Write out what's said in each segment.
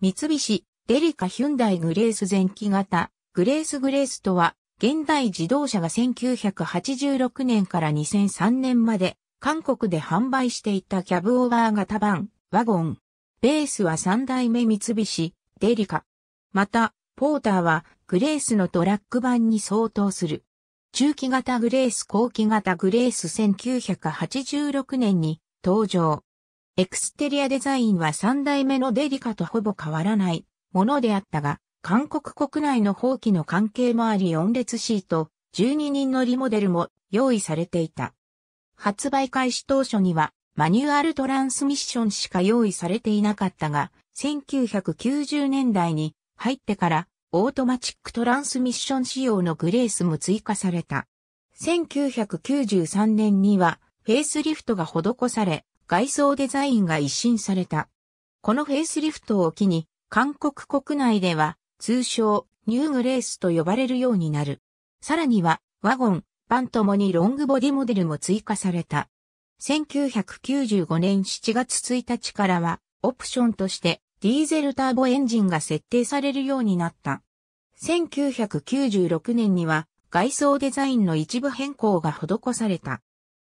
三菱、デリカヒュンダイグレース前期型、グレースグレースとは、現代自動車が1986年から2003年まで、韓国で販売していたキャブオーバー型版、ワゴン。ベースは三代目三菱、デリカ。また、ポーターは、グレースのトラック版に相当する。中期型グレース後期型グレース1986年に登場。エクステリアデザインは3代目のデリカとほぼ変わらないものであったが、韓国国内の放棄の関係もあり4列シート、12人乗りモデルも用意されていた。発売開始当初にはマニュアルトランスミッションしか用意されていなかったが、1990年代に入ってからオートマチックトランスミッション仕様のグレースも追加された。1993年にはフェイスリフトが施され、外装デザインが一新された。このフェイスリフトを機に、韓国国内では、通称、ニューグレースと呼ばれるようになる。さらには、ワゴン、パンともにロングボディモデルも追加された。1995年7月1日からは、オプションとして、ディーゼルターボエンジンが設定されるようになった。1996年には、外装デザインの一部変更が施された。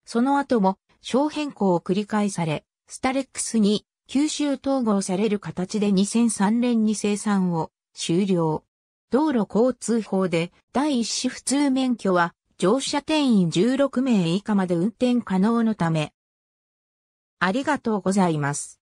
その後も、小変更を繰り返され、スタレックスに吸収統合される形で2003年に生産を終了。道路交通法で第一子普通免許は乗車定員16名以下まで運転可能のため。ありがとうございます。